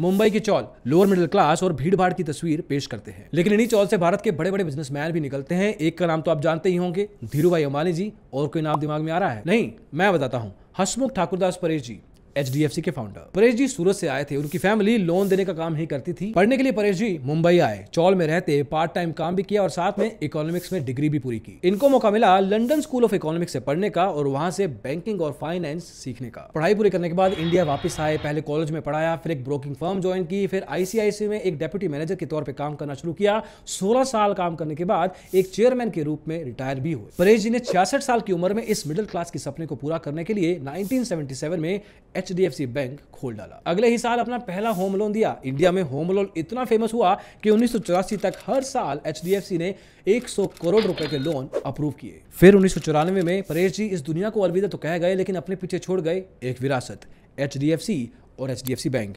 मुंबई की चौल lower middle class और भीड़ भाड़ की तस्वीर पेश करते हैं लेकिन इन्हीं चौल से भारत के बड़े बड़े बिजनेसमैन भी निकलते हैं एक का नाम तो आप जानते ही होंगे धीरू भाई अंबानी जी और कोई नाम दिमाग में आ रहा है नहीं मैं बताता हूँ Hasmukh Thakurdas Paresh ji H K founder Paresh ji Surat से आए थे उनकी फैमिली लोन देने का काम ही करती थी पढ़ने के लिए परेश जी मुंबई आए चौल में रहते पार्ट टाइम काम भी किया और साथ में इकोनॉमिक्स में डिग्री भी पूरी की इनको मौका मिला लंडन स्कूल ऑफ इकोनॉमिक्स से पढ़ने का और वहाँ से बैंकिंग और फाइनेंस सीखने का पढ़ाई पूरी करने के बाद इंडिया वापस आए पहले कॉलेज में पढ़ाया फिर एक ब्रोकिंग फर्म ज्वाइन की फिर आईसीआईसी में एक डेप्यूटी मैनेजर के तौर पर काम करना शुरू किया सोलह साल काम करने के बाद एक चेयरमैन के रूप में रिटायर भी हुए परेश जी ने छियासठ साल की उम्र में इस मिडिल क्लास के सपने को पूरा करने के लिए 1977 में एच बैंक खोल डाला अगले ही साल अपना पहला होम लोन दिया इंडिया में होम लोन इतना फेमस हुआ कि उन्नीस तक हर साल एच ने 100 करोड़ रुपए के लोन अप्रूव किए फिर उन्नीस में परेश जी इस दुनिया को अलविदा तो कह गए लेकिन अपने पीछे छोड़ गए एक विरासत एच और एच बैंक